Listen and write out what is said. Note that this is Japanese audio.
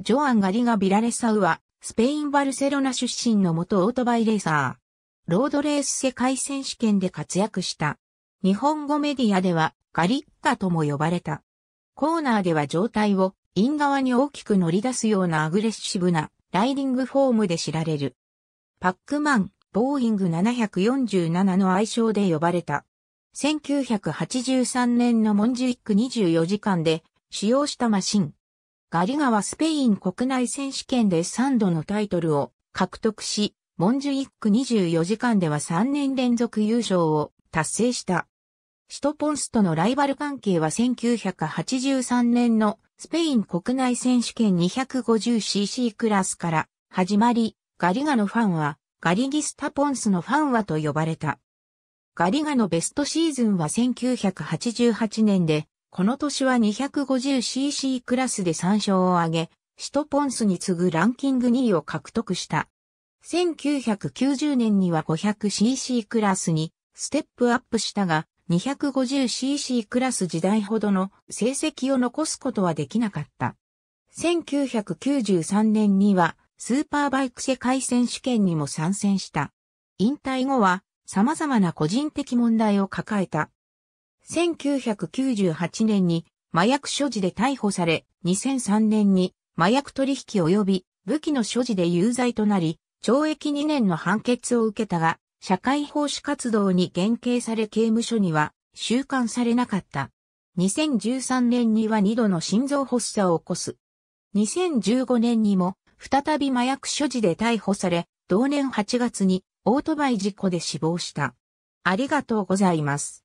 ジョアン・ガリガ・ビラレサウは、スペイン・バルセロナ出身の元オートバイレーサー。ロードレース世界選手権で活躍した。日本語メディアでは、ガリッカとも呼ばれた。コーナーでは状態を、イン側に大きく乗り出すようなアグレッシブな、ライディングフォームで知られる。パックマン、ボーイング747の愛称で呼ばれた。1983年のモンジュイック24時間で使用したマシン、ガリガはスペイン国内選手権で3度のタイトルを獲得し、モンジュイック24時間では3年連続優勝を達成した。シトポンスとのライバル関係は1983年のスペイン国内選手権 250cc クラスから始まり、ガリガのファンはガリギスタポンスのファンはと呼ばれた。ガリガのベストシーズンは1988年でこの年は 250cc クラスで3勝を挙げ、シトポンスに次ぐランキング2位を獲得した。1990年には 500cc クラスにステップアップしたが、250cc クラス時代ほどの成績を残すことはできなかった。1993年にはスーパーバイク世界選手権にも参戦した。引退後は様々な個人的問題を抱えた。1998年に麻薬所持で逮捕され、2003年に麻薬取引及び武器の所持で有罪となり、懲役2年の判決を受けたが、社会奉仕活動に減刑され刑務所には収監されなかった。2013年には2度の心臓発作を起こす。2015年にも再び麻薬所持で逮捕され、同年8月にオートバイ事故で死亡した。ありがとうございます。